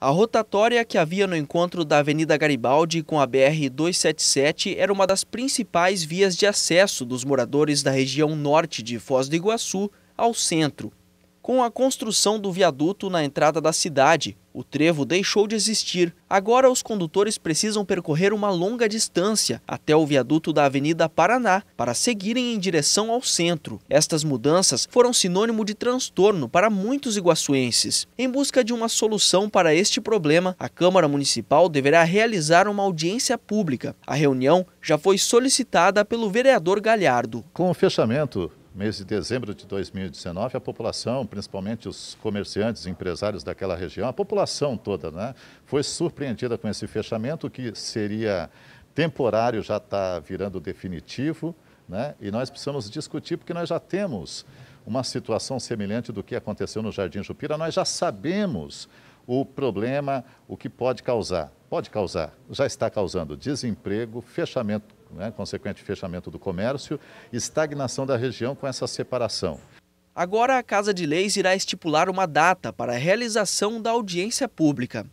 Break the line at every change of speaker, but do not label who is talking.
A rotatória que havia no encontro da Avenida Garibaldi com a BR-277 era uma das principais vias de acesso dos moradores da região norte de Foz do Iguaçu ao centro. Com a construção do viaduto na entrada da cidade, o trevo deixou de existir. Agora os condutores precisam percorrer uma longa distância até o viaduto da Avenida Paraná para seguirem em direção ao centro. Estas mudanças foram sinônimo de transtorno para muitos iguaçuenses. Em busca de uma solução para este problema, a Câmara Municipal deverá realizar uma audiência pública. A reunião
já foi solicitada pelo vereador Galhardo. Com o fechamento mês de dezembro de 2019, a população, principalmente os comerciantes empresários daquela região, a população toda, né, foi surpreendida com esse fechamento que seria temporário, já está virando definitivo, né, e nós precisamos discutir porque nós já temos uma situação semelhante do que aconteceu no Jardim Jupira, nós já sabemos o problema, o que pode causar. Pode causar, já está causando desemprego, fechamento né, consequente fechamento do comércio, estagnação da região com essa separação.
Agora a Casa de Leis irá estipular uma data para a realização da audiência pública.